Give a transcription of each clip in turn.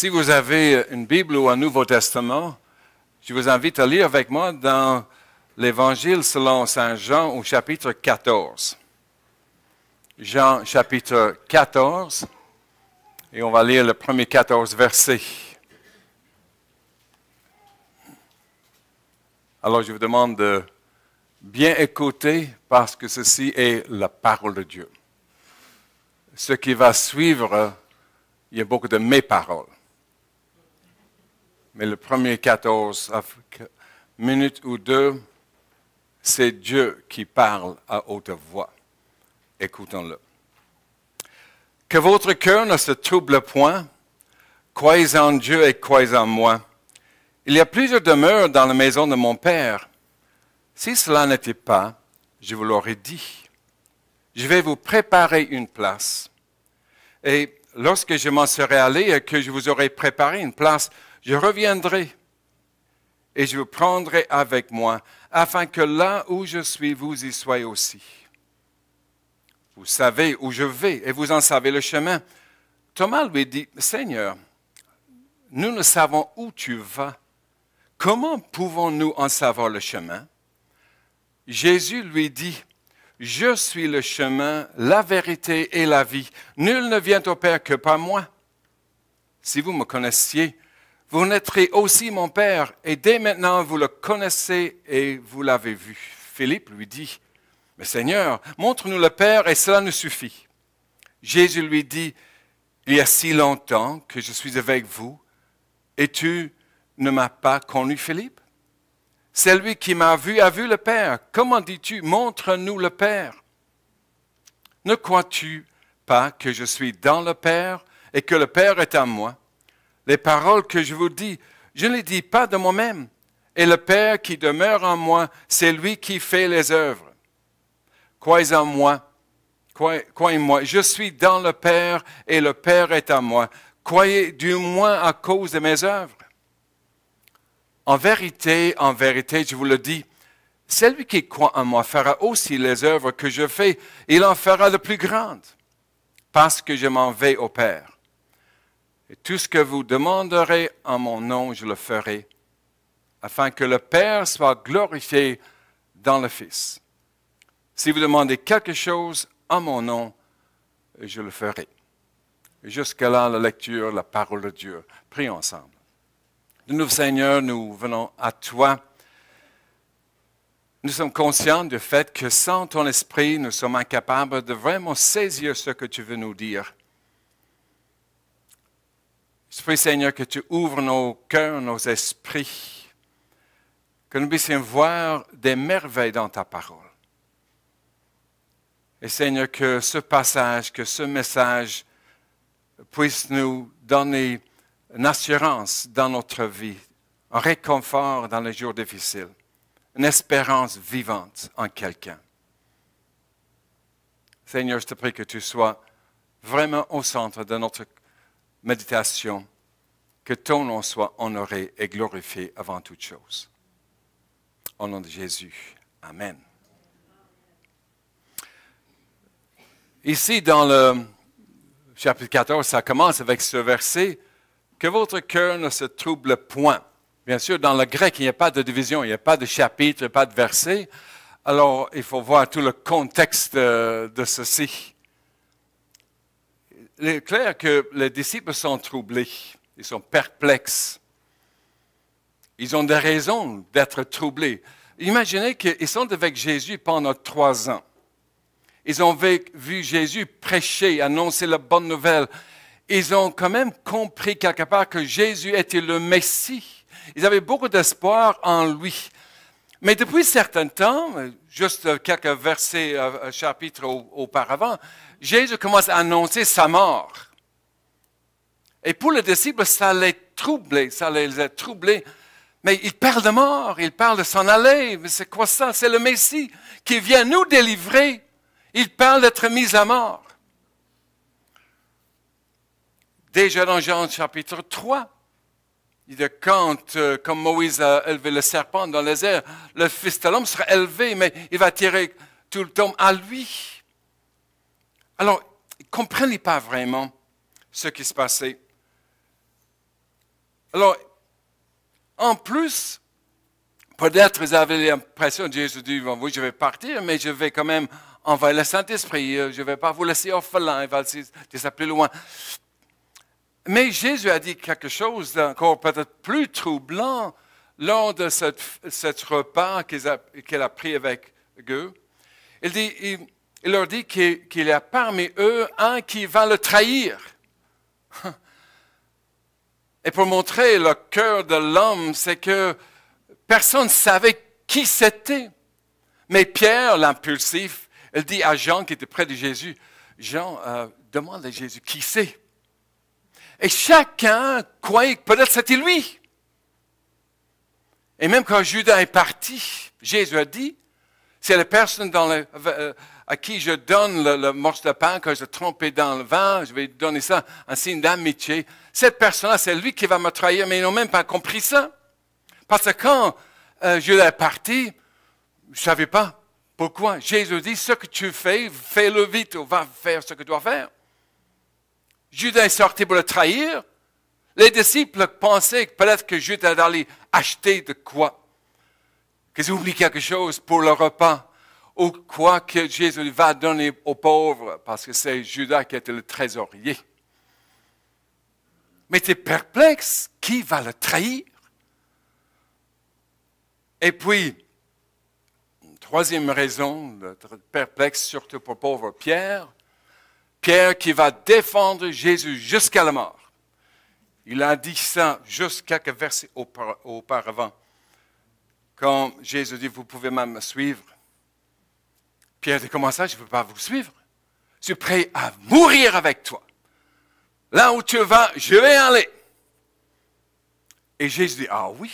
si vous avez une Bible ou un Nouveau Testament, je vous invite à lire avec moi dans l'Évangile selon Saint Jean au chapitre 14. Jean chapitre 14, et on va lire le premier 14 verset. Alors je vous demande de bien écouter parce que ceci est la parole de Dieu. Ce qui va suivre, il y a beaucoup de mes paroles mais le premier 14 minutes ou deux, c'est Dieu qui parle à haute voix. Écoutons-le. Que votre cœur ne se trouble point, croyez en Dieu et croyez en moi. Il y a plusieurs demeures dans la maison de mon Père. Si cela n'était pas, je vous l'aurais dit. Je vais vous préparer une place. Et lorsque je m'en serai allé et que je vous aurai préparé une place, je reviendrai et je vous prendrai avec moi, afin que là où je suis, vous y soyez aussi. Vous savez où je vais et vous en savez le chemin. Thomas lui dit, Seigneur, nous ne savons où tu vas. Comment pouvons-nous en savoir le chemin Jésus lui dit, Je suis le chemin, la vérité et la vie. Nul ne vient au Père que par moi. Si vous me connaissiez, vous naîtrez aussi mon Père, et dès maintenant vous le connaissez et vous l'avez vu. Philippe lui dit, Mais Seigneur, montre-nous le Père et cela nous suffit. Jésus lui dit, Il y a si longtemps que je suis avec vous, et tu ne m'as pas connu, Philippe Celui qui m'a vu a vu le Père. Comment dis-tu, montre-nous le Père Ne crois-tu pas que je suis dans le Père et que le Père est à moi les paroles que je vous dis, je ne les dis pas de moi-même. Et le Père qui demeure en moi, c'est lui qui fait les œuvres. Croyez en moi. Croyez-moi. Je suis dans le Père et le Père est en moi. Croyez du moins à cause de mes œuvres. En vérité, en vérité, je vous le dis, celui qui croit en moi fera aussi les œuvres que je fais. Il en fera de plus grandes parce que je m'en vais au Père. Et tout ce que vous demanderez en mon nom, je le ferai, afin que le Père soit glorifié dans le Fils. Si vous demandez quelque chose en mon nom, je le ferai. Jusque là, la lecture, la parole de Dieu. Prions ensemble. De nouveau, Seigneur, nous venons à toi. Nous sommes conscients du fait que sans ton esprit, nous sommes incapables de vraiment saisir ce que tu veux nous dire. Je prie, Seigneur, que tu ouvres nos cœurs, nos esprits, que nous puissions voir des merveilles dans ta parole. Et Seigneur, que ce passage, que ce message puisse nous donner une assurance dans notre vie, un réconfort dans les jours difficiles, une espérance vivante en quelqu'un. Seigneur, je te prie que tu sois vraiment au centre de notre méditation, que ton nom soit honoré et glorifié avant toute chose. Au nom de Jésus. Amen. Ici, dans le chapitre 14, ça commence avec ce verset, Que votre cœur ne se trouble point. Bien sûr, dans le grec, il n'y a pas de division, il n'y a pas de chapitre, il n'y a pas de verset. Alors, il faut voir tout le contexte euh, de ceci il est clair que les disciples sont troublés, ils sont perplexes. Ils ont des raisons d'être troublés. Imaginez qu'ils sont avec Jésus pendant trois ans. Ils ont vu Jésus prêcher, annoncer la bonne nouvelle. Ils ont quand même compris quelque part que Jésus était le Messie. Ils avaient beaucoup d'espoir en lui. Mais depuis certain temps, juste quelques versets, euh, euh, chapitre auparavant, Jésus commence à annoncer sa mort. Et pour les disciples, ça les trouble, ça les a troublés. Mais il parle de mort, il parle de s'en aller. Mais c'est quoi ça? C'est le Messie qui vient nous délivrer. Il parle d'être mis à mort. Déjà dans Jean chapitre 3, quand, euh, comme Moïse a élevé le serpent dans les airs, le Fils de l'homme sera élevé, mais il va tirer tout le temps à lui. Alors, ils ne comprenaient pas vraiment ce qui se passait. Alors, en plus, peut-être ils avaient l'impression, Jésus dit, je vais partir, mais je vais quand même envoyer le Saint-Esprit, euh, je ne vais pas vous laisser orphelin, il va les loin. Mais Jésus a dit quelque chose d'encore peut-être plus troublant lors de ce repas qu'il a, pris avec eux. Il, leur dit qu'il y a parmi eux un qui va le trahir. Et pour montrer le cœur de l'homme, c'est que personne ne savait qui c'était. Mais Pierre, l'impulsif, il dit à Jean qui était près de Jésus, Jean, euh, demande à Jésus qui c'est. Et chacun croyait que peut-être c'était lui. Et même quand Judas est parti, Jésus a dit, c'est la personne dans le, euh, à qui je donne le, morceau de pain que je trompé dans le vin, je vais donner ça en signe d'amitié. Cette personne-là, c'est lui qui va me trahir, mais ils n'ont même pas compris ça. Parce que quand euh, Judas est parti, je ne savais pas pourquoi. Jésus dit, ce que tu fais, fais-le vite, va faire ce que tu dois faire. Judas est sorti pour le trahir. Les disciples pensaient peut-être que Judas allait acheter de quoi, qu'ils oublient quelque chose pour le repas, ou quoi que Jésus va donner aux pauvres, parce que c'est Judas qui était le trésorier. Mais tu es perplexe, qui va le trahir? Et puis, une troisième raison, perplexe surtout pour pauvre Pierre, Pierre qui va défendre Jésus jusqu'à la mort. Il a dit ça juste quelques versets auparavant. Quand Jésus dit, vous pouvez même me suivre. Pierre dit, comment ça, je ne peux pas vous suivre. Je suis prêt à mourir avec toi. Là où tu vas, je vais aller. Et Jésus dit, ah oui,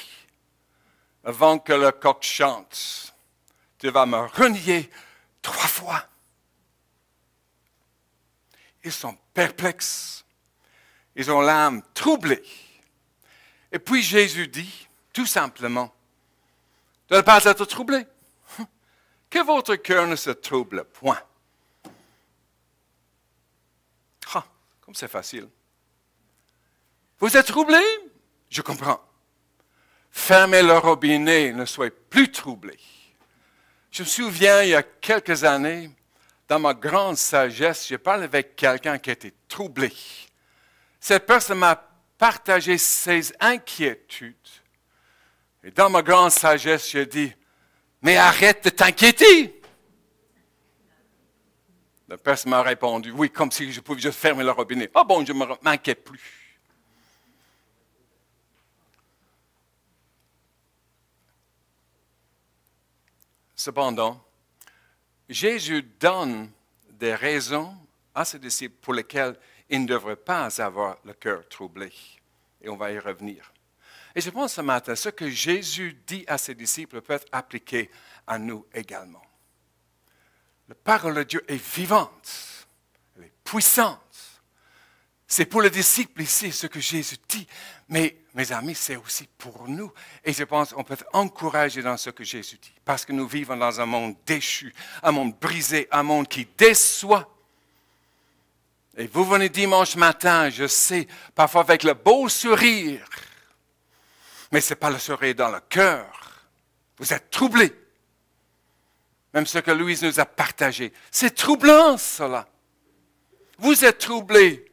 avant que le coq chante, tu vas me renier trois fois. Ils sont perplexes. Ils ont l'âme troublée. Et puis Jésus dit, tout simplement, ne pas être troublé. Que votre cœur ne se trouble point. Ah, comme c'est facile. Vous êtes troublé? Je comprends. Fermez le robinet, ne soyez plus troublé. » Je me souviens, il y a quelques années, dans ma grande sagesse, je parle avec quelqu'un qui était troublé. Cette personne m'a partagé ses inquiétudes. Et dans ma grande sagesse, je dit, « mais arrête de t'inquiéter. La personne m'a répondu, oui, comme si je pouvais juste fermer le robinet. Ah bon, je ne m'inquiète plus. Cependant, Jésus donne des raisons à ses disciples pour lesquelles ils ne devraient pas avoir le cœur troublé. Et on va y revenir. Et je pense ce matin, ce que Jésus dit à ses disciples peut être appliqué à nous également. La parole de Dieu est vivante, elle est puissante. C'est pour les disciples ici ce que Jésus dit. Mais, mes amis, c'est aussi pour nous. Et je pense qu'on peut être encouragé dans ce que Jésus dit, parce que nous vivons dans un monde déchu, un monde brisé, un monde qui déçoit. Et vous venez dimanche matin, je sais, parfois avec le beau sourire, mais ce n'est pas le sourire dans le cœur. Vous êtes troublés. Même ce que Louise nous a partagé, c'est troublant cela. Vous êtes troublés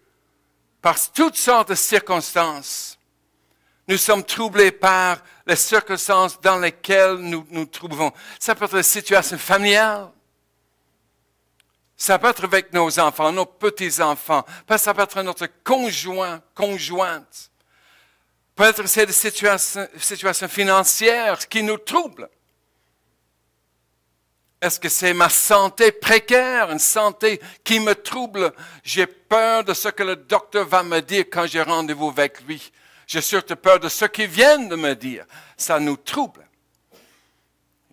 par toutes sortes de circonstances. Nous sommes troublés par les circonstances dans lesquelles nous nous trouvons. Ça peut être la situation familiale. Ça peut être avec nos enfants, nos petits-enfants. Ça peut être notre conjoint, conjointe. Peut-être c'est des situation financière qui nous trouble. Est-ce que c'est ma santé précaire, une santé qui me trouble? J'ai peur de ce que le docteur va me dire quand j'ai rendez-vous avec lui. J'ai surtout peur de ce qu'ils viennent de me dire. Ça nous trouble.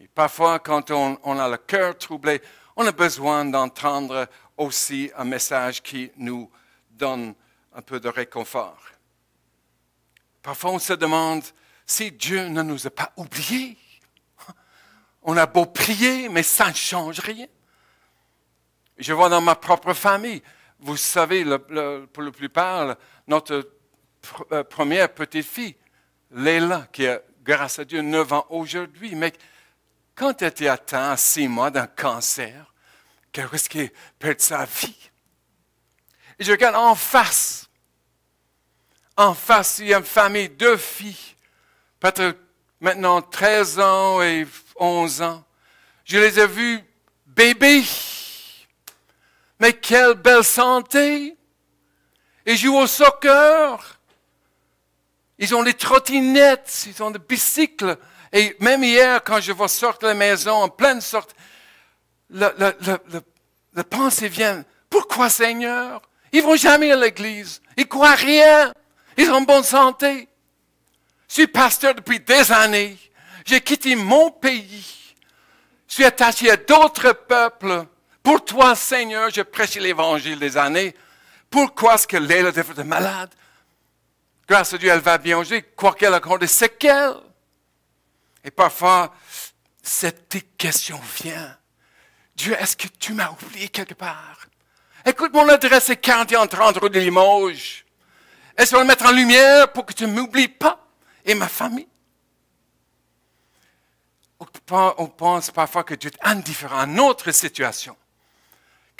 Et parfois, quand on, a le cœur troublé, on a besoin d'entendre aussi un message qui nous donne un peu de réconfort. Parfois, on se demande si Dieu ne nous a pas oubliés. On a beau prier, mais ça ne change rien. Je vois dans ma propre famille, vous savez, le, pour la plupart, notre euh, première petite fille, Leila, qui a, grâce à Dieu, 9 ans aujourd'hui. Mais quand elle était atteinte à 6 mois d'un cancer, qu'elle risquait de perdre sa vie. Et je regarde en face. En face, il y a une famille, deux filles, peut-être maintenant 13 ans et 11 ans. Je les ai vues bébés. Mais quelle belle santé! Ils jouent au soccer. Ils ont les trottinettes, ils ont des bicycles. Et même hier, quand je vois sortir la maison, en pleine sorte, le pensée vient, pourquoi Seigneur? Ils vont jamais à l'église. Ils croient rien. Ils sont en bonne santé. Je suis pasteur depuis des années. J'ai quitté mon pays. Je suis attaché à d'autres peuples. Pour toi, Seigneur, j'ai prêché l'évangile des années. Pourquoi est-ce que les devrait être malade? Grâce à Dieu, elle va bien aujourd'hui, qu'elle a des séquelles. Et parfois, cette question vient. Dieu, est-ce que tu m'as oublié quelque part? Écoute, mon adresse est 4130 rue de Limoges. Est-ce qu'on va le mettre en lumière pour que tu ne m'oublies pas et ma famille? On pense parfois que tu est indifférent à notre situation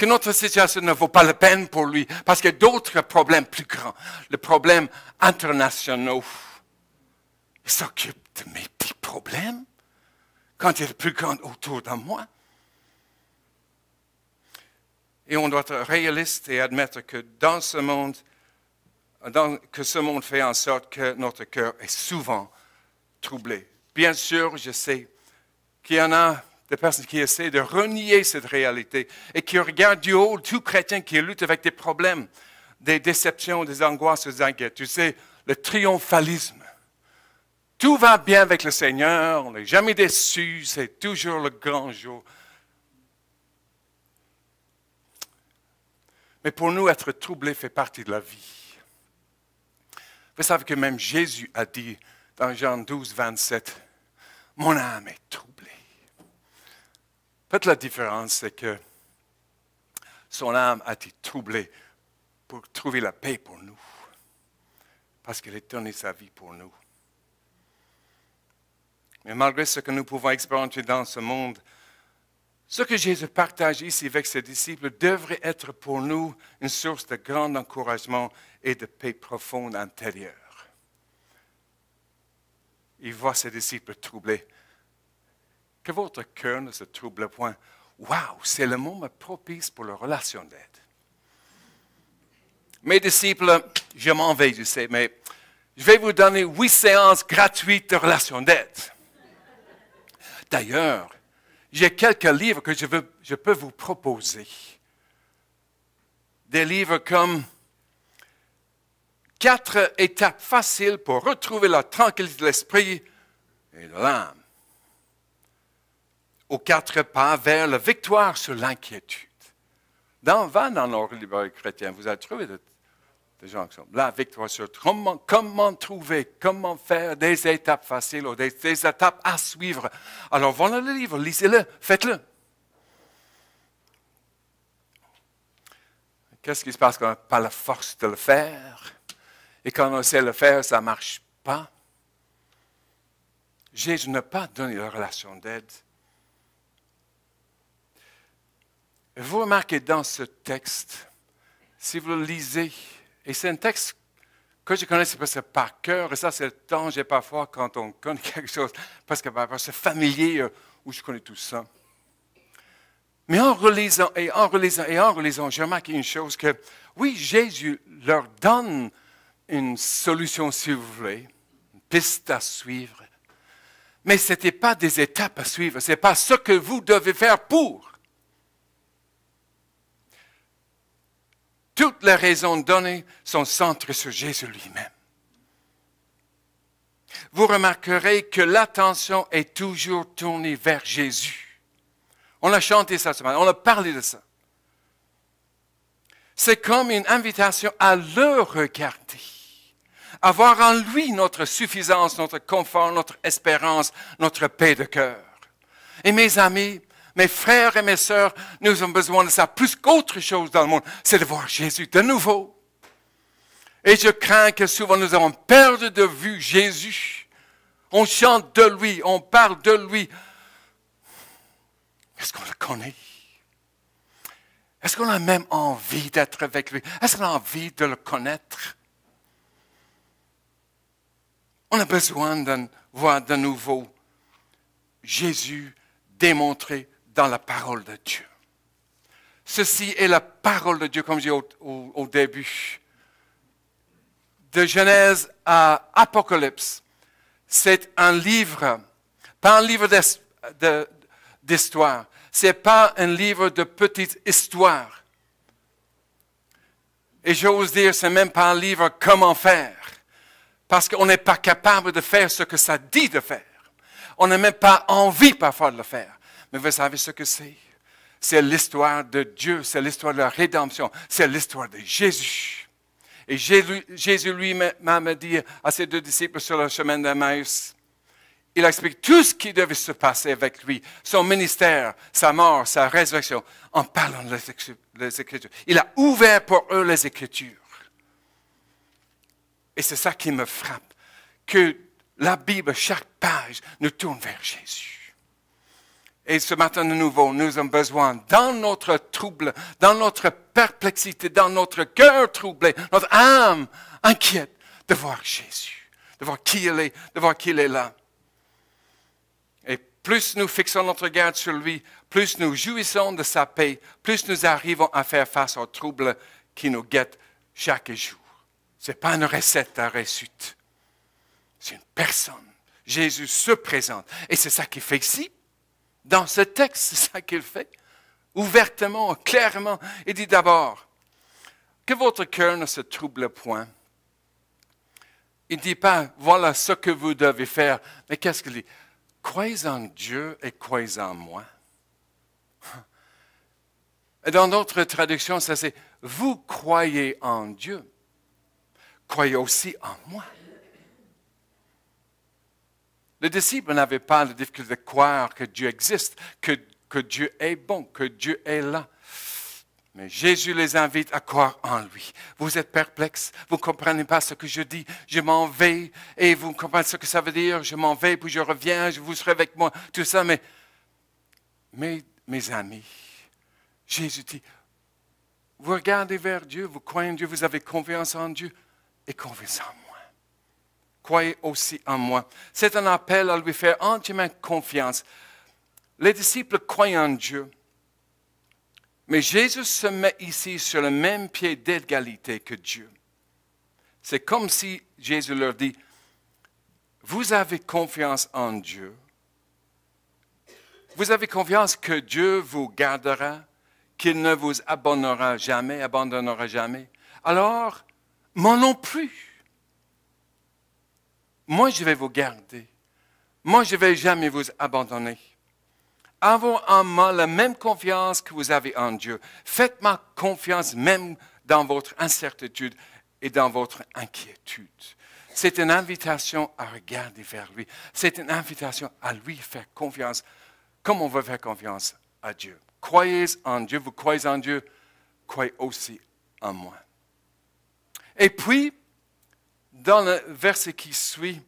que notre situation ne vaut pas la peine pour lui, parce qu'il y a d'autres problèmes plus grands, les problèmes internationaux. Il s'occupe de mes petits problèmes quand il y plus grand autour de moi. Et on doit être réaliste et admettre que dans ce monde, que ce monde fait en sorte que notre cœur est souvent troublé. Bien sûr, je sais qu'il y en a des personnes qui essaient de renier cette réalité et qui regardent du haut tout chrétien qui lutte avec des problèmes, des déceptions, des angoisses, des inquiétudes. Tu sais, le triomphalisme. Tout va bien avec le Seigneur, on n'est jamais déçu, c'est toujours le grand jour. Mais pour nous, être troublé fait partie de la vie. Vous savez que même Jésus a dit dans Jean 12, 27, Mon âme est troublée. Peut-être la différence, c'est que son âme a été troublée pour trouver la paix pour nous, parce qu'il a donné sa vie pour nous. Mais malgré ce que nous pouvons expérimenter dans ce monde, ce que Jésus partage ici avec ses disciples devrait être pour nous une source de grand encouragement et de paix profonde intérieure. Il voit ses disciples troublés que votre cœur ne se trouble point. Waouh, c'est le moment propice pour la relation d'aide. Mes disciples, je m'en vais, je sais, mais je vais vous donner huit séances gratuites de relation d'aide. D'ailleurs, j'ai quelques livres que je, veux, je peux vous proposer. Des livres comme Quatre étapes faciles pour retrouver la tranquillité de l'esprit et de l'âme aux quatre pas vers la victoire sur l'inquiétude. Dans, van dans l'ordre libéral chrétien, vous avez trouvé des gens qui sont la victoire sur comment, comment trouver, comment faire des étapes faciles ou des, étapes à suivre. Alors, voilà le livre, lisez-le, faites-le. Qu'est-ce qui se passe quand on n'a pas la force de le faire et quand on sait le faire, ça ne marche pas? Jésus ne pas donné la relation d'aide Vous remarquez dans ce texte, si vous le lisez, et c'est un texte que je connais parce que par cœur, et ça c'est le temps, j'ai parfois quand on connaît quelque chose, parce que c'est familier euh, où je connais tout ça. Mais en relisant et en relisant et en relisant, j'ai remarqué une chose que, oui, Jésus leur donne une solution, si vous voulez, une piste à suivre. Mais ce n'était pas des étapes à suivre, ce n'est pas ce que vous devez faire pour. toutes les raisons données sont centrées sur Jésus lui-même. Vous remarquerez que l'attention est toujours tournée vers Jésus. On a chanté ça ce matin, on a parlé de ça. C'est comme une invitation à le regarder, avoir en lui notre suffisance, notre confort, notre espérance, notre paix de cœur. Et mes amis, mes frères et mes sœurs, nous avons besoin de ça plus qu'autre chose dans le monde, c'est de voir Jésus de nouveau. Et je crains que souvent nous avons perdu de vue Jésus. On chante de lui, on parle de lui. Est-ce qu'on le connaît? Est-ce qu'on a même envie d'être avec lui? Est-ce qu'on a envie de le connaître? On a besoin de voir de nouveau Jésus démontré dans la parole de Dieu. Ceci est la parole de Dieu, comme je dis au, début. De Genèse à Apocalypse, c'est un livre, pas un livre d'histoire, c'est pas un livre de petite histoire. Et j'ose dire, c'est même pas un livre comment faire, parce qu'on n'est pas capable de faire ce que ça dit de faire. On n'a même pas envie parfois de le faire. Mais vous savez ce que c'est? C'est l'histoire de Dieu, c'est l'histoire de la rédemption, c'est l'histoire de Jésus. Et Jésus lui-même a dit à ses deux disciples sur le chemin Maïs, il explique tout ce qui devait se passer avec lui, son ministère, sa mort, sa résurrection, en parlant des Écritures. Il a ouvert pour eux les Écritures. Et c'est ça qui me frappe, que la Bible, chaque page, nous tourne vers Jésus. Et ce matin de nouveau, nous avons besoin, dans notre trouble, dans notre perplexité, dans notre cœur troublé, notre âme inquiète, de voir Jésus, de voir qui il est, de voir qu'il est là. Et plus nous fixons notre garde sur lui, plus nous jouissons de sa paix, plus nous arrivons à faire face aux troubles qui nous guettent chaque jour. Ce n'est pas une recette à réussite. C'est une personne. Jésus se présente. Et c'est ça qui fait ici dans ce texte, c'est ça qu'il fait. Ouvertement, clairement. Il dit d'abord, que votre cœur ne se trouble point. Il ne dit pas, voilà ce que vous devez faire. Mais qu'est-ce qu'il dit? Croyez en Dieu et croyez en moi. Et dans d'autres traductions, ça c'est, vous croyez en Dieu. Croyez aussi en moi. Les disciples n'avaient pas la difficulté de croire que Dieu existe, que, que Dieu est bon, que Dieu est là. Mais Jésus les invite à croire en lui. Vous êtes perplexes, vous ne comprenez pas ce que je dis. Je m'en vais et vous comprenez ce que ça veut dire. Je m'en vais, puis je reviens, vous serez avec moi, tout ça. mais mes amis, Jésus dit, vous regardez vers Dieu, vous croyez en Dieu, vous avez confiance en Dieu et confiance en moi croyez aussi en moi. C'est un appel à lui faire entièrement confiance. Les disciples croient en Dieu. Mais Jésus se met ici sur le même pied d'égalité que Dieu. C'est comme si Jésus leur dit, vous avez confiance en Dieu. Vous avez confiance que Dieu vous gardera, qu'il ne vous abandonnera jamais, abandonnera jamais. Alors, moi non plus. Moi, je vais vous garder. Moi, je ne vais jamais vous abandonner. Avoir en moi la même confiance que vous avez en Dieu. Faites moi confiance même dans votre incertitude et dans votre inquiétude. C'est une invitation à regarder vers lui. C'est une invitation à lui faire confiance, comme on veut faire confiance à Dieu. Croyez en Dieu, vous croyez en Dieu, croyez aussi en moi. Et puis, dans le verset qui suit,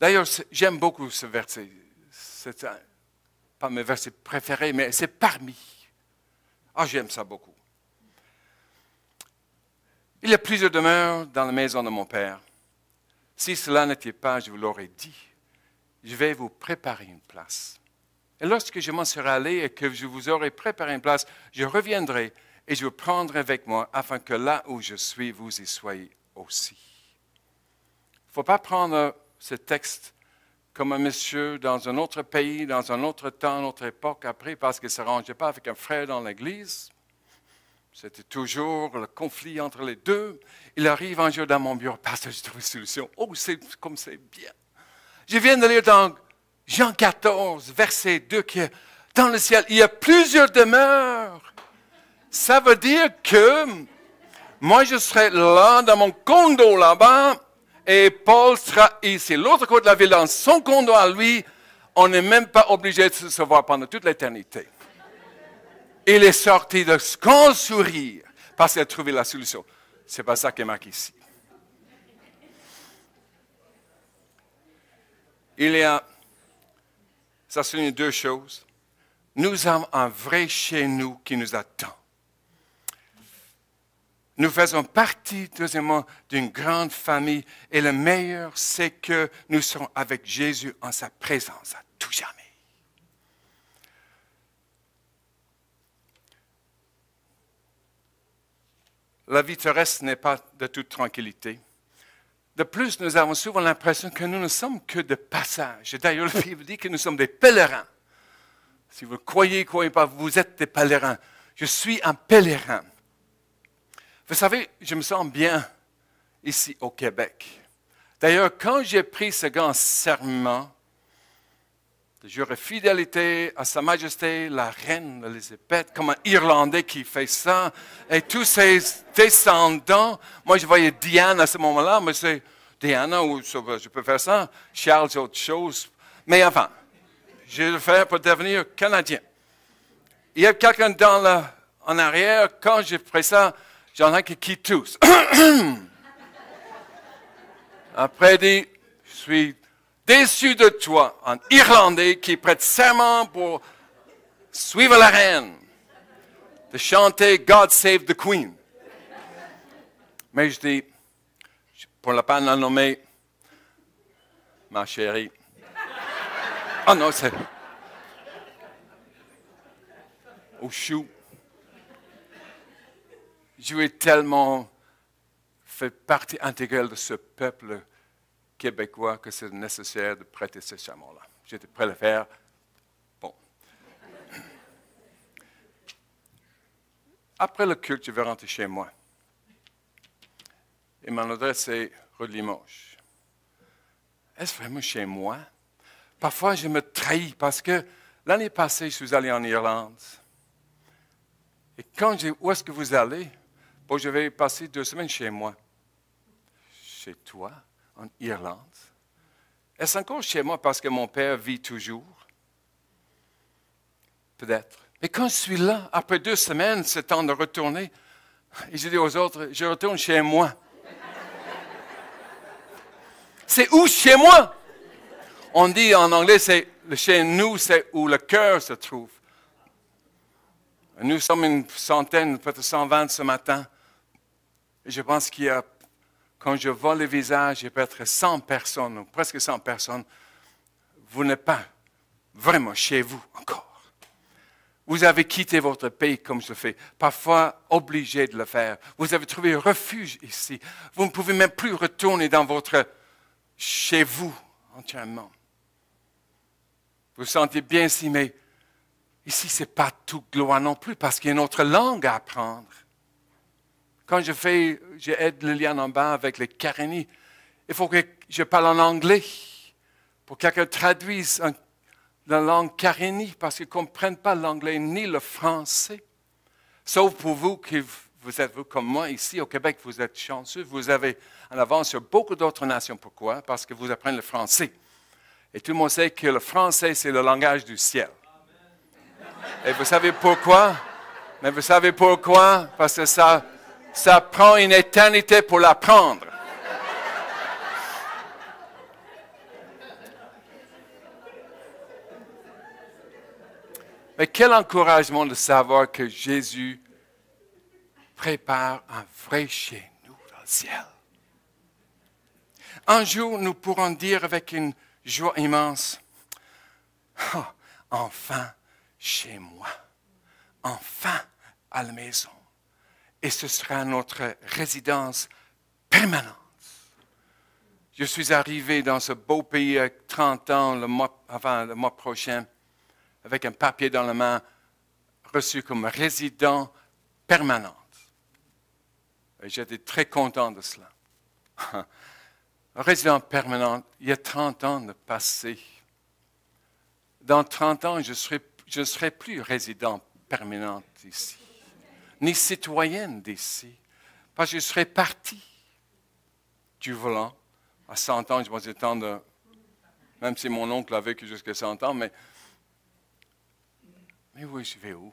d'ailleurs, j'aime beaucoup ce verset. C'est pas mes versets préférés, mais c'est parmi. Ah, j'aime ça beaucoup. Il y a plusieurs demeures dans la maison de mon Père. Si cela n'était pas, je vous l'aurais dit. Je vais vous préparer une place. Et lorsque je m'en serai allé et que je vous aurai préparé une place, je reviendrai et je vous prendrai avec moi afin que là où je suis, vous y soyez aussi. Il ne faut pas prendre ce texte comme un monsieur dans un autre pays, dans un autre temps, une autre époque, après, parce qu'il ne se rangeait pas avec un frère dans l'Église. C'était toujours le conflit entre les deux. Il arrive un jour dans mon bureau, pasteur, j'ai trouvé une solution. Oh, c'est comme c'est bien. Je viens de lire dans Jean 14, verset 2, que dans le ciel, il y a plusieurs demeures. Ça veut dire que moi, je serai là dans mon condo là-bas et Paul sera ici. L'autre côté de la ville, dans son condo à lui, on n'est même pas obligé de se voir pendant toute l'éternité. Il est sorti de ce qu'on sourire parce qu'il a trouvé la solution. C'est pas ça qui marqué ici. Il y a, ça souligne deux choses. Nous avons un vrai chez nous qui nous attend. Nous faisons partie, deuxièmement, d'une grande famille. Et le meilleur, c'est que nous serons avec Jésus en sa présence à tout jamais. La vie terrestre n'est pas de toute tranquillité. De plus, nous avons souvent l'impression que nous ne sommes que de passage. D'ailleurs, le Bible dit que nous sommes des pèlerins. Si vous croyez, croyez pas, vous êtes des pèlerins. Je suis un pèlerin. Vous savez, je me sens bien ici au Québec. D'ailleurs, quand j'ai pris ce grand serment de jurer fidélité à Sa Majesté la Reine Elisabeth, comme un Irlandais qui fait ça, et tous ses descendants, moi je voyais Diane à ce moment-là, mais c'est Diana, ou je peux faire ça, Charles, autre chose. Mais enfin, je vais le faire pour devenir Canadien. Il y a quelqu'un dans en arrière, quand j'ai pris ça, J'en ai qui tous. Après, je suis déçu de toi, un Irlandais qui prête serment pour suivre la reine, de chanter God Save the Queen. Mais je dis, pour la panne à nommer, ma chérie. oh non, c'est. Au chou. Je tellement fait partie intégrale de ce peuple québécois que c'est nécessaire de prêter ce chameau là J'étais prêt à le faire. Bon. Après le culte, je vais rentrer chez moi. Et mon adresse est rue Limoges. Est-ce vraiment chez moi? Parfois, je me trahis parce que l'année passée, je suis allé en Irlande. Et quand j'ai, où est-ce que vous allez? Bon, je vais passer deux semaines chez moi. Chez toi, en Irlande. Est-ce encore chez moi parce que mon père vit toujours? Peut-être. Mais quand je suis là, après deux semaines, c'est temps de retourner. Et je dis aux autres, je retourne chez moi. c'est où chez moi? On dit en anglais, c'est chez nous, c'est où le cœur se trouve. Nous sommes une centaine, peut-être 120 ce matin je pense qu'il y a, quand je vois le visage, il y a peut-être 100 personnes, ou presque 100 personnes, vous n'êtes pas vraiment chez vous encore. Vous avez quitté votre pays comme je le fais, parfois obligé de le faire. Vous avez trouvé refuge ici. Vous ne pouvez même plus retourner dans votre chez vous entièrement. Vous vous sentez bien ici, mais ici, ce n'est pas tout gloire non plus, parce qu'il y a une autre langue à apprendre. Quand je fais, j'aide Liliane en bas avec les carénies, il faut que je parle en anglais pour que quelqu'un traduise la langue carénie parce qu'ils ne comprennent pas l'anglais ni le français. Sauf pour vous qui vous êtes vous, comme moi ici au Québec, vous êtes chanceux, vous avez en avance sur beaucoup d'autres nations. Pourquoi? Parce que vous apprenez le français. Et tout le monde sait que le français, c'est le langage du ciel. Et vous savez pourquoi? Mais vous savez pourquoi? Parce que ça ça prend une éternité pour l'apprendre. Mais quel encouragement de savoir que Jésus prépare un vrai chez nous dans le ciel. Un jour, nous pourrons dire avec une joie immense, ah, enfin chez moi, enfin à la maison et ce sera notre résidence permanente. Je suis arrivé dans ce beau pays à 30 ans, le mois, avant le mois prochain, avec un papier dans la main, reçu comme résident permanente. Et j'étais très content de cela. résident permanent, il y a 30 ans de passé. Dans 30 ans, je ne serai, je serai plus résident permanent ici ni citoyenne d'ici, parce que je serais parti du volant à 100 ans. Je pensais tant de. Même si mon oncle a vécu jusqu'à 100 ans, mais. Mais oui, je vais où?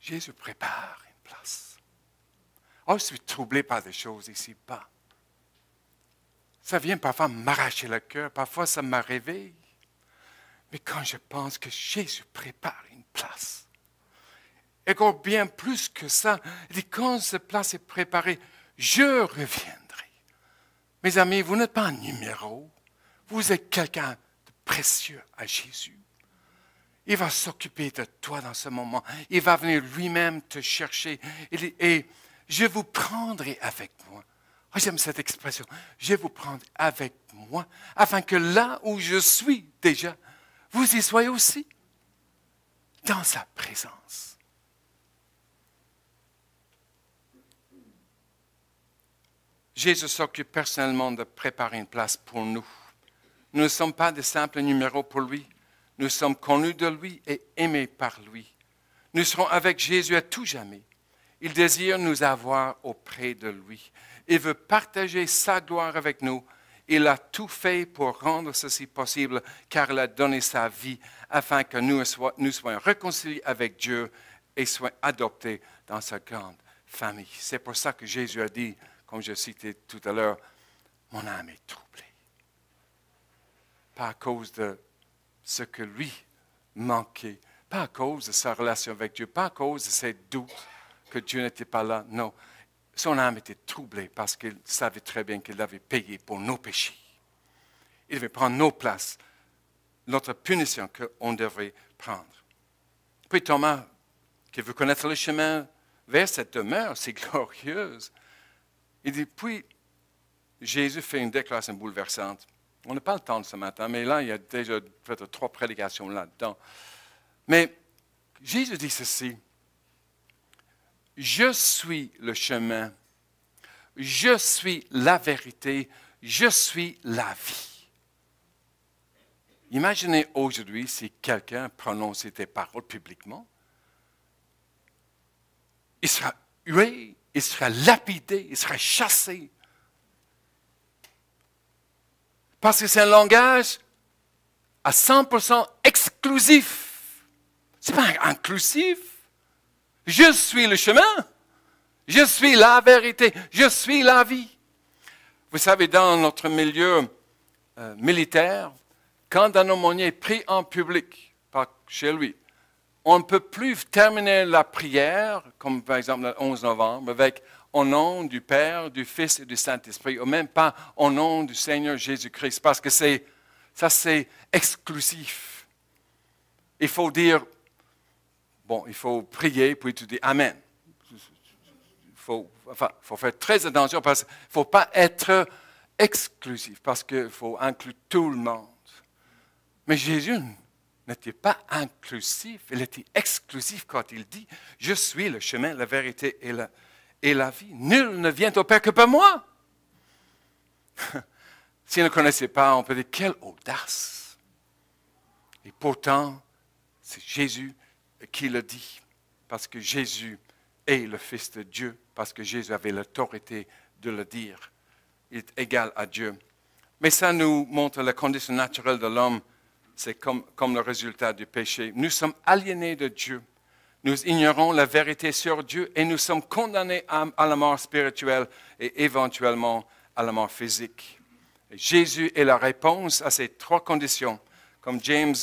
Jésus prépare une place. Oh, je suis troublé par des choses ici pas. Ça vient parfois m'arracher le cœur, parfois ça me réveille. Mais quand je pense que Jésus prépare une place, et bien plus que ça, il dit, quand ce plat est préparé, je reviendrai. Mes amis, vous n'êtes pas un numéro, vous êtes quelqu'un de précieux à Jésus. Il va s'occuper de toi dans ce moment. Il va venir lui-même te chercher. et je vous prendrai avec moi. Ah, j'aime cette expression. Je vous prendre avec moi afin que là où je suis déjà, vous y soyez aussi dans sa présence. Jésus s'occupe personnellement de préparer une place pour nous. Nous ne sommes pas de simples numéros pour lui. Nous sommes connus de lui et aimés par lui. Nous serons avec Jésus à tout jamais. Il désire nous avoir auprès de lui. et veut partager sa gloire avec nous. Il a tout fait pour rendre ceci possible, car il a donné sa vie afin que nous, nous soyons réconciliés avec Dieu et soyons adoptés dans sa grande famille. C'est pour ça que Jésus a dit, comme je citais tout à l'heure, mon âme est troublée. Pas à cause de ce que lui manquait, pas à cause de sa relation avec Dieu, pas à cause de ses doutes que Dieu n'était pas là. Non, son âme était troublée parce qu'il savait très bien qu'il avait payé pour nos péchés. Il devait prendre nos places, notre punition qu'on devrait prendre. Puis Thomas, qui veut connaître le chemin vers cette demeure si glorieuse, il dit, puis Jésus fait une déclaration bouleversante. On n'a pas le temps de ce matin, mais là, il y a déjà peut trois prédications là-dedans. Mais Jésus dit ceci. Je suis le chemin. Je suis la vérité. Je suis la vie. Imaginez aujourd'hui si quelqu'un prononçait tes paroles publiquement. Il sera hué, il sera lapidé, il sera chassé. Parce que c'est un langage à 100% exclusif. C'est pas inclusif. Je suis le chemin. Je suis la vérité. Je suis la vie. Vous savez, dans notre milieu euh, militaire, quand un aumônier pris en public, pas chez lui, on ne peut plus terminer la prière, comme par exemple le 11 novembre, avec au nom du Père, du Fils et du Saint-Esprit, ou même pas au nom du Seigneur Jésus-Christ, parce que c'est, ça c'est exclusif. Il faut dire, bon, il faut prier, puis tu dis Amen. Il faut, faut faire très attention parce qu'il ne faut pas être exclusif, parce qu'il faut inclure tout le monde. Mais Jésus n'était pas inclusif, il était exclusif quand il dit Je suis le chemin, la vérité et la, vie. Nul ne vient au Père que par moi. S'il ne connaissait pas, on peut dire Quelle audace Et pourtant, c'est Jésus qui le dit, parce que Jésus est le Fils de Dieu, parce que Jésus avait l'autorité de le dire. Il est égal à Dieu. Mais ça nous montre la condition naturelle de l'homme c'est comme, le résultat du péché. Nous sommes aliénés de Dieu. Nous ignorons la vérité sur Dieu et nous sommes condamnés à, la mort spirituelle et éventuellement à la mort physique. Jésus est la réponse à ces trois conditions. Comme James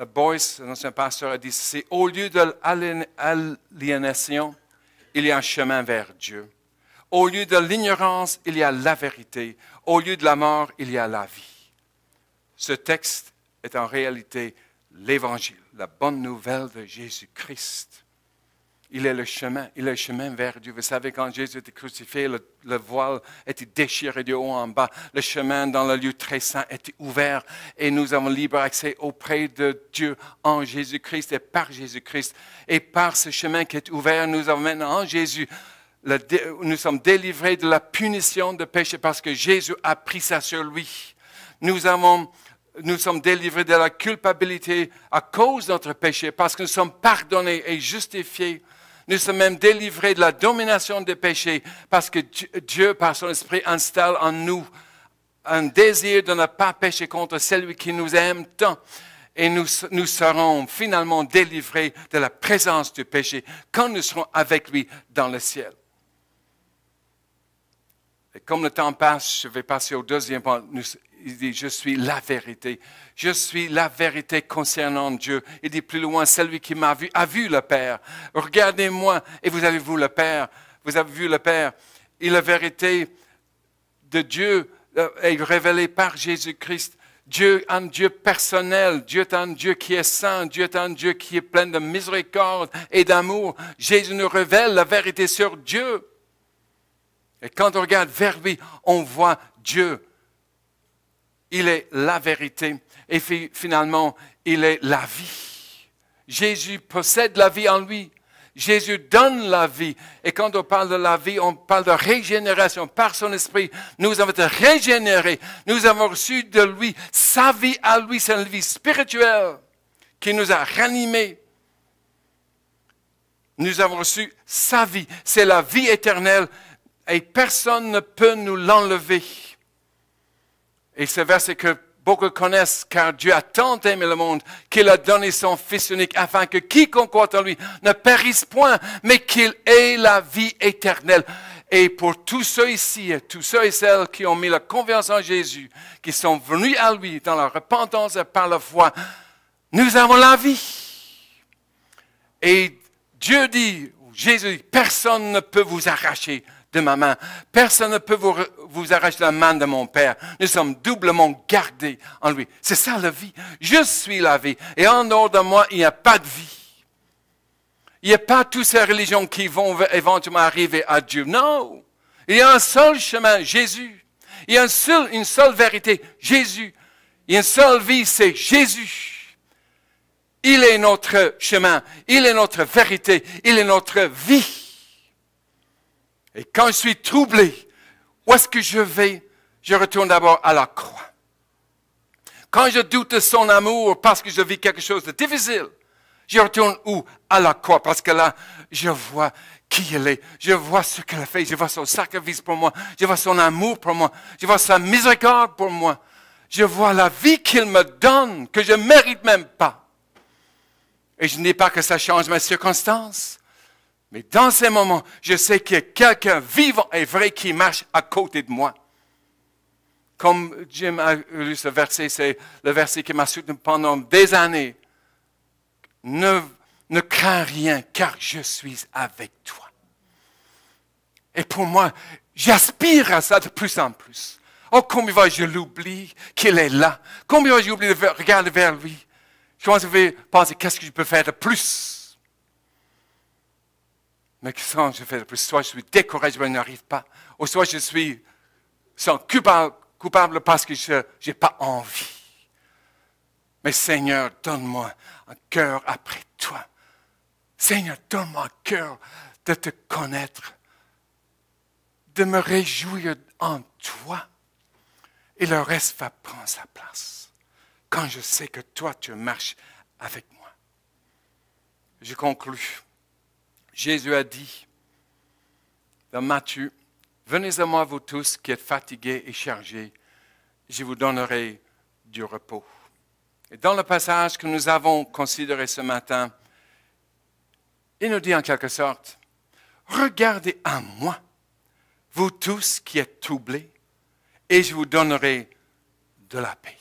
euh, Boyce, l'ancien pasteur, a dit, c'est au lieu de l'aliénation, il y a un chemin vers Dieu. Au lieu de l'ignorance, il y a la vérité. Au lieu de la mort, il y a la vie. Ce texte est en réalité l'évangile, la bonne nouvelle de Jésus-Christ. Il est le chemin, il est le chemin vers Dieu. Vous savez, quand Jésus était crucifié, le, voile était déchiré du haut en bas. Le chemin dans le lieu très saint était ouvert et nous avons libre accès auprès de Dieu en Jésus-Christ et par Jésus-Christ. Et par ce chemin qui est ouvert, nous avons maintenant en Jésus, le, nous sommes délivrés de la punition de péché parce que Jésus a pris ça sur lui. Nous avons nous sommes délivrés de la culpabilité à cause de notre péché, parce que nous sommes pardonnés et justifiés. Nous sommes même délivrés de la domination des péchés, parce que Dieu, par son esprit, installe en nous un désir de ne pas pécher contre celui qui nous aime tant. Et nous, nous serons finalement délivrés de la présence du péché quand nous serons avec lui dans le ciel. Et comme le temps passe, je vais passer au deuxième point il dit, je suis la vérité. Je suis la vérité concernant Dieu. Il dit plus loin, celui qui m'a vu a vu le Père. Regardez-moi et vous avez vu le Père. Vous avez vu le Père. Et la vérité de Dieu euh, est révélée par Jésus-Christ. Dieu est un Dieu personnel, Dieu est un Dieu qui est saint, Dieu est un Dieu qui est plein de miséricorde et d'amour. Jésus nous révèle la vérité sur Dieu. Et quand on regarde vers lui, on voit Dieu il est la vérité et finalement, il est la vie. Jésus possède la vie en lui. Jésus donne la vie. Et quand on parle de la vie, on parle de régénération par son esprit. Nous avons été régénérés. Nous avons reçu de lui sa vie à lui. C'est une vie spirituelle qui nous a ranimés. Nous avons reçu sa vie. C'est la vie éternelle et personne ne peut nous l'enlever. Et ce verset que beaucoup connaissent, car Dieu a tant aimé le monde qu'il a donné son Fils unique, afin que quiconque croit en lui ne périsse point, mais qu'il ait la vie éternelle. Et pour tous ceux ici, tous ceux et celles qui ont mis la confiance en Jésus, qui sont venus à lui dans la repentance et par la foi, nous avons la vie. Et Dieu dit, Jésus dit, personne ne peut vous arracher de ma main. Personne ne peut vous, arracher la main de mon Père. Nous sommes doublement gardés en lui. C'est ça la vie. Je suis la vie. Et en dehors de moi, il n'y a pas de vie. Il n'y a pas toutes ces religions qui vont éventuellement arriver à Dieu. Non. Il y a un seul chemin, Jésus. Il y a une seule, une seule vérité, Jésus. Il y a une seule vie, c'est Jésus. Il est notre chemin, il est notre vérité, il est notre vie. Et quand je suis troublé, où est-ce que je vais Je retourne d'abord à la croix. Quand je doute de son amour parce que je vis quelque chose de difficile, je retourne où À la croix, parce que là, je vois qui elle est. Je vois ce qu'elle a fait. Je vois son sacrifice pour moi. Je vois son amour pour moi. Je vois sa miséricorde pour moi. Je vois la vie qu'il me donne, que je ne mérite même pas. Et je n'ai pas que ça change mes circonstances. Mais dans ces moments, je sais qu'il y a quelqu'un vivant et vrai qui marche à côté de moi. Comme Jim a lu ce verset, c'est le verset qui m'a soutenu pendant des années. Ne, crains rien, car je suis avec toi. Et pour moi, j'aspire à ça de plus en plus. Oh, combien je l'oublie qu'il est là. Combien j'oublie de regarder vers lui. Je pense que je vais penser, qu'est-ce que je peux faire de plus? Mais je fais Soit je suis découragé, mais je n'arrive pas. Ou soit je suis sans coupable, coupable parce que je n'ai pas envie. Mais Seigneur, donne-moi un cœur après toi. Seigneur, donne-moi un cœur de te connaître, de me réjouir en toi. Et le reste va prendre sa place quand je sais que toi, tu marches avec moi. Je conclus. Jésus a dit dans Matthieu, Venez à moi vous tous qui êtes fatigués et chargés, je vous donnerai du repos. Et dans le passage que nous avons considéré ce matin, il nous dit en quelque sorte, Regardez à moi, vous tous qui êtes troublés, et je vous donnerai de la paix.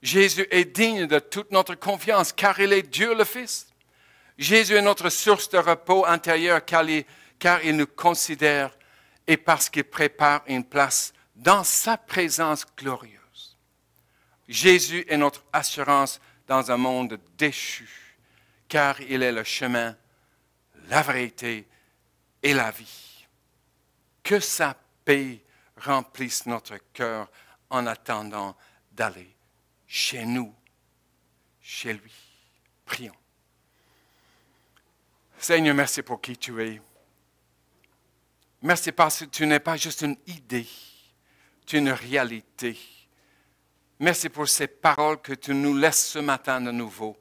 Jésus est digne de toute notre confiance car il est Dieu le Fils. Jésus est notre source de repos intérieur car il, nous considère et parce qu'il prépare une place dans sa présence glorieuse. Jésus est notre assurance dans un monde déchu car il est le chemin, la vérité et la vie. Que sa paix remplisse notre cœur en attendant d'aller chez nous, chez lui. Prions. Seigneur, merci pour qui tu es. Merci parce que tu n'es pas juste une idée, tu es une réalité. Merci pour ces paroles que tu nous laisses ce matin de nouveau.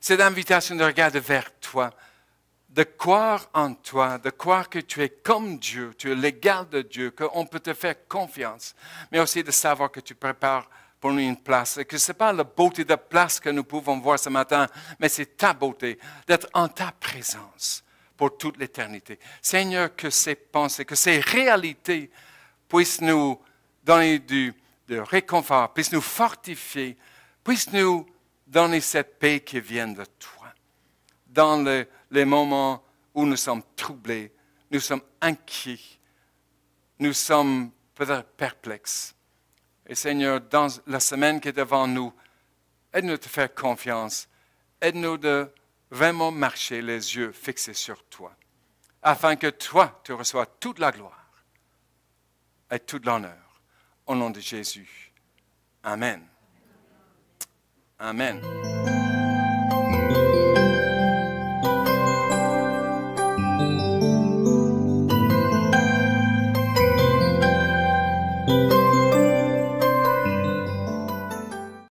C'est l'invitation de regarder vers toi, de croire en toi, de croire que tu es comme Dieu, tu es l'égal de Dieu, qu'on peut te faire confiance, mais aussi de savoir que tu prépares pour nous une place. Et que ce n'est pas la beauté de place que nous pouvons voir ce matin, mais c'est ta beauté, d'être en ta présence pour toute l'éternité. Seigneur, que ces pensées, que ces réalités puissent nous donner du, réconfort, puissent nous fortifier, puissent nous donner cette paix qui vient de toi. Dans les moments où nous sommes troublés, nous sommes inquiets, nous sommes peut-être perplexes, et Seigneur, dans la semaine qui est devant nous, aide-nous de faire confiance. Aide-nous de vraiment marcher les yeux fixés sur toi, afin que toi, tu reçois toute la gloire et toute l'honneur. Au nom de Jésus. Amen. Amen.